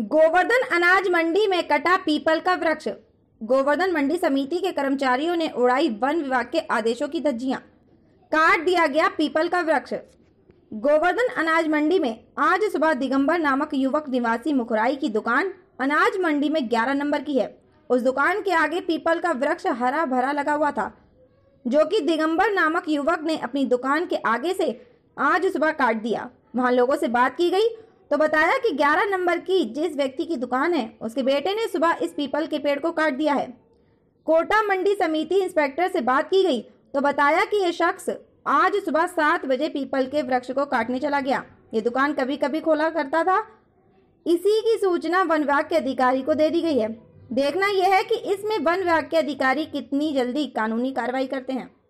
गोवर्धन अनाज मंडी में कटा पीपल का वृक्ष गोवर्धन मंडी समिति के कर्मचारियों ने उड़ाई वन विभाग के आदेशों की धज्जियां काट दिया गया पीपल का वृक्ष गोवर्धन अनाज मंडी में आज सुबह दिगंबर नामक युवक निवासी मुखराई की दुकान अनाज मंडी में 11 नंबर की है उस दुकान के आगे पीपल का वृक्ष हरा भरा लगा हुआ था जो कि दिगंबर नामक युवक ने अपनी दुकान के आगे से आज सुबह काट दिया वहां लोगों से बात की गई तो बताया कि 11 नंबर की जिस व्यक्ति की दुकान है उसके बेटे ने सुबह इस पीपल के पेड़ को काट दिया है कोटा मंडी समिति इंस्पेक्टर से बात की गई तो बताया कि ये शख्स आज सुबह सात बजे पीपल के वृक्ष को काटने चला गया ये दुकान कभी कभी खोला करता था इसी की सूचना वन विभाग के अधिकारी को दे दी गई है देखना यह है कि इसमें वन विभाग के अधिकारी कितनी जल्दी कानूनी कार्रवाई करते हैं